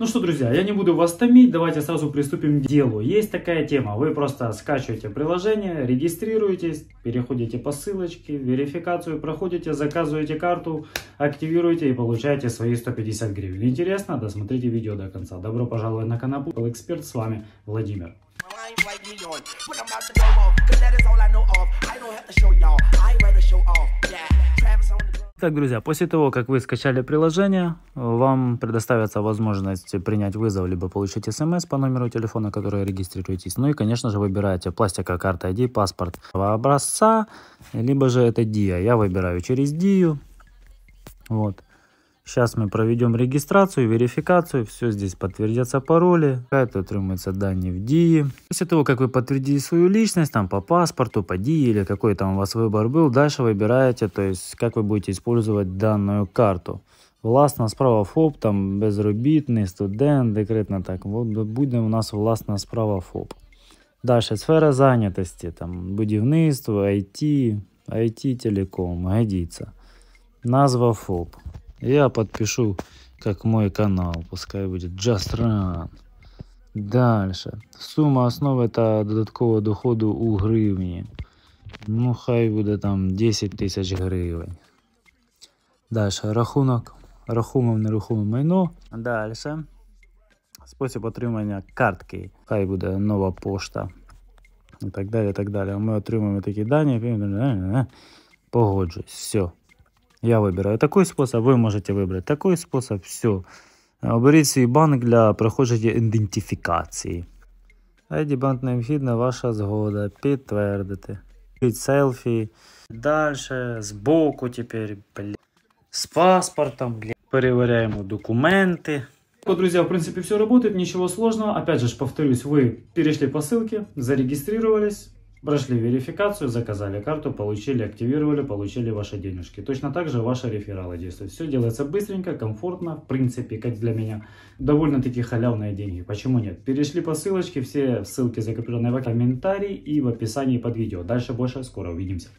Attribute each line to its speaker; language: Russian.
Speaker 1: Ну что, друзья, я не буду вас томить, давайте сразу приступим к делу. Есть такая тема, вы просто скачиваете приложение, регистрируетесь, переходите по ссылочке, верификацию проходите, заказываете карту, активируете и получаете свои 150 гривен. Интересно? Досмотрите видео до конца. Добро пожаловать на канал Apple Эксперт, с вами Владимир. Put them out the door off, cause that is all I know of. I don't have to show y'all, I rather show off. Итак, друзья, после того, как вы скачали приложение, вам предоставится возможность принять вызов, либо получить смс эм по номеру телефона, который регистрируетесь. Ну и, конечно же, выбираете пластика, карта ID, паспорт образца, либо же это DIA. Я выбираю через DIA. Вот. Сейчас мы проведем регистрацию, верификацию, все здесь подтвердятся пароли, это отримаются данные в DII. После того, как вы подтвердили свою личность, там по паспорту, по DII или какой там у вас выбор был, дальше выбираете, то есть как вы будете использовать данную карту. Власна справа ФОП, там безробітний, студент, декретно так. Вот будем у нас власна справа ФОП. Дальше сфера занятости там будівництво, IT, IT, телеком, годиться. Назва ФОП. Я подпишу, как мой канал, пускай будет Just Run. Дальше. Сумма основы это додаткового доходу у гривни. Ну, хай будет там 10 тысяч гривень. Дальше. рахунок. Рахуме нерухоме майно. Дальше. Спосіб отримання картки. Хай буде нова пошта. І так далі. і так далі. Ми отримуємо такі дані. Погоджуюсь. Все. Я вибираю такий спосіб, ви можете вибрати такий спосіб, все. Оберіть свій банк для проходження ідентифікації. ID банк необхідна ваша згода. Підтвердити. Під селфі. Далі, збоку тепер, бля. З паспортом, бля. Перевіряємо документи. Друзі, в принципі, все работает, нічого сложного. Опять же, повторюсь, ви перейшли по ссылке, зарегистрировались, Прошли верификацию, заказали карту, получили, активировали, получили ваши денежки. Точно так же ваши рефералы действуют. Все делается быстренько, комфортно, в принципе, как для меня, довольно-таки халявные деньги. Почему нет? Перешли по ссылочке, все ссылки закреплены в комментарии и в описании под видео. Дальше больше, скоро увидимся.